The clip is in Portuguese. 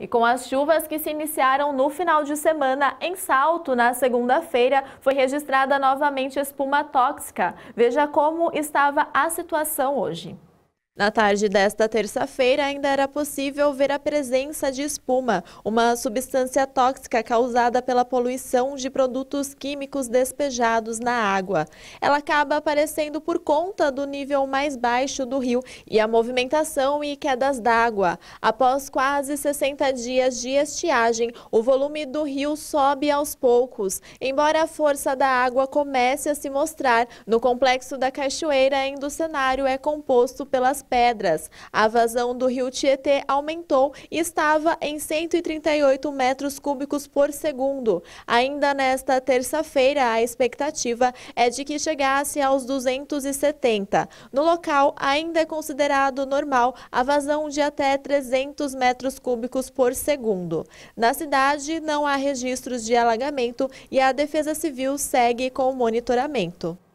E com as chuvas que se iniciaram no final de semana em Salto, na segunda-feira, foi registrada novamente espuma tóxica. Veja como estava a situação hoje. Na tarde desta terça-feira, ainda era possível ver a presença de espuma, uma substância tóxica causada pela poluição de produtos químicos despejados na água. Ela acaba aparecendo por conta do nível mais baixo do rio e a movimentação e quedas d'água. Após quase 60 dias de estiagem, o volume do rio sobe aos poucos, embora a força da água comece a se mostrar no complexo da cachoeira ainda o cenário é composto pelas pedras. A vazão do rio Tietê aumentou e estava em 138 metros cúbicos por segundo. Ainda nesta terça-feira, a expectativa é de que chegasse aos 270. No local, ainda é considerado normal a vazão de até 300 metros cúbicos por segundo. Na cidade, não há registros de alagamento e a Defesa Civil segue com o monitoramento.